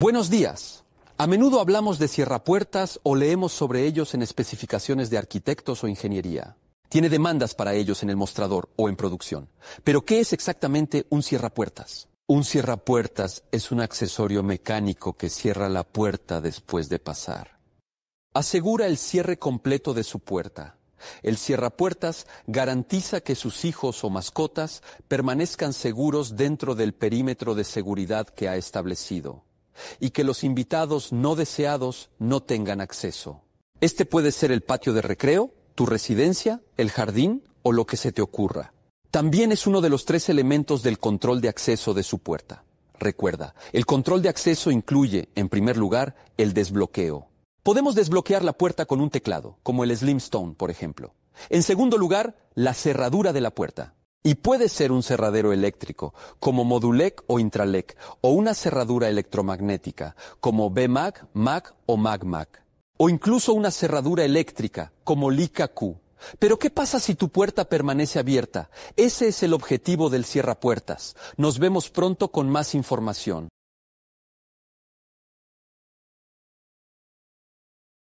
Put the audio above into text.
Buenos días. A menudo hablamos de cierrapuertas o leemos sobre ellos en especificaciones de arquitectos o ingeniería. Tiene demandas para ellos en el mostrador o en producción. Pero ¿qué es exactamente un cierrapuertas? Un cierrapuertas es un accesorio mecánico que cierra la puerta después de pasar. Asegura el cierre completo de su puerta. El cierrapuertas garantiza que sus hijos o mascotas permanezcan seguros dentro del perímetro de seguridad que ha establecido y que los invitados no deseados no tengan acceso. Este puede ser el patio de recreo, tu residencia, el jardín o lo que se te ocurra. También es uno de los tres elementos del control de acceso de su puerta. Recuerda, el control de acceso incluye, en primer lugar, el desbloqueo. Podemos desbloquear la puerta con un teclado, como el Slimstone, por ejemplo. En segundo lugar, la cerradura de la puerta, y puede ser un cerradero eléctrico, como Modulec o Intralec, o una cerradura electromagnética, como BMAC, MAC o MagMac, o incluso una cerradura eléctrica, como Q. Pero ¿qué pasa si tu puerta permanece abierta? Ese es el objetivo del Cierra Puertas. Nos vemos pronto con más información.